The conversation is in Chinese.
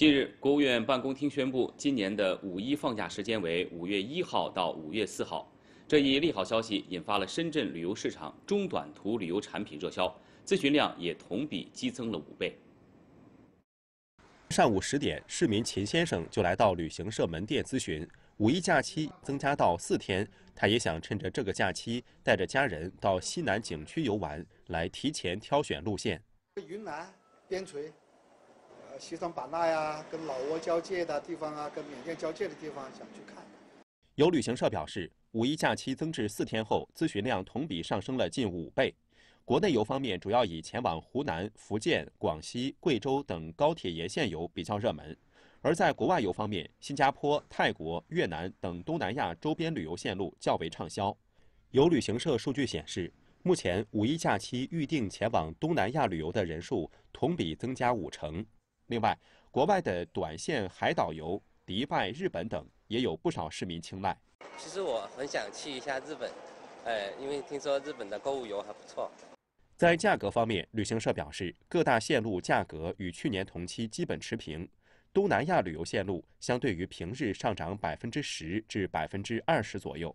近日，国务院办公厅宣布，今年的五一放假时间为五月一号到五月四号。这一利好消息引发了深圳旅游市场中短途旅游产品热销，咨询量也同比激增了五倍。上午十点，市民秦先生就来到旅行社门店咨询，五一假期增加到四天，他也想趁着这个假期带着家人到西南景区游玩，来提前挑选路线。云南边陲。西双版纳呀，跟老挝交界的地方啊，跟缅甸交界的地方，想去看。有旅行社表示，五一假期增至四天后，咨询量同比上升了近五倍。国内游方面，主要以前往湖南、福建、广西、贵州等高铁沿线游比较热门。而在国外游方面，新加坡、泰国、越南等东南亚周边旅游线路较为畅销。有旅行社数据显示，目前五一假期预定前往东南亚旅游的人数同比增加五成。另外，国外的短线海岛游、迪拜、日本等，也有不少市民青睐。其实我很想去一下日本，呃，因为听说日本的购物游还不错。在价格方面，旅行社表示，各大线路价格与去年同期基本持平，东南亚旅游线路相对于平日上涨百分之十至百分之二十左右。